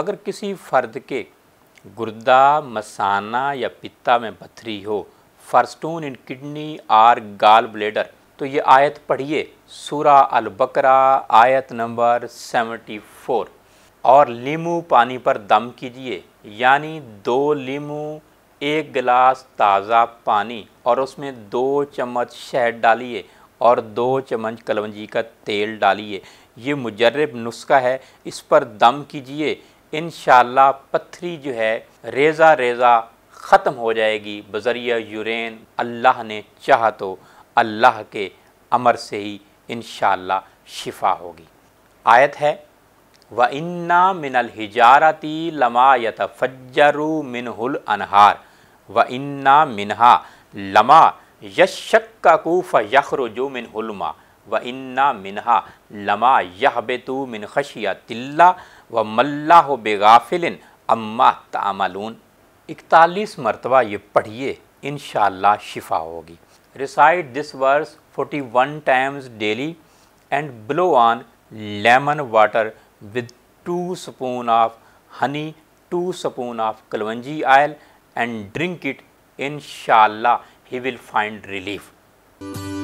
اگر کسی فرد کے گردہ مسانہ یا پتا میں پتھری ہو for stone in kidney or gallbladder تو یہ آیت پڑھیے سورہ البکرہ آیت نمبر سیونٹی فور اور لیمو پانی پر دم کیجئے یعنی دو لیمو ایک گلاس تازہ پانی اور اس میں دو چمچ شہد ڈالیے اور دو چمچ کلونجی کا تیل ڈالیے یہ مجرب نسخہ ہے اس پر دم کیجئے انشاءاللہ پتھری جو ہے ریزہ ریزہ ختم ہو جائے گی بذریعہ یورین اللہ نے چاہا تو اللہ کے امر سے ہی انشاءاللہ شفا ہوگی آیت ہے و انا من الحجارتی يَتَفَجَّرُ مِنْهُ الْأَنْحَارِ منہ مِنْهَا و انا منہا مِنْهُ یشکوف منہ و انا منہا يَحْبِتُ یہ بے تو وَمَلَّهُ بِغَافِلٍ اَمَّا و بے اکتالیس مرتبہ یہ پڑھیے انشاءاللہ شفا ہوگی recite this verse forty one times daily and blow on lemon water with two of of honey two spoon of kalonji oil and it انشاءاللہ he will he will find relief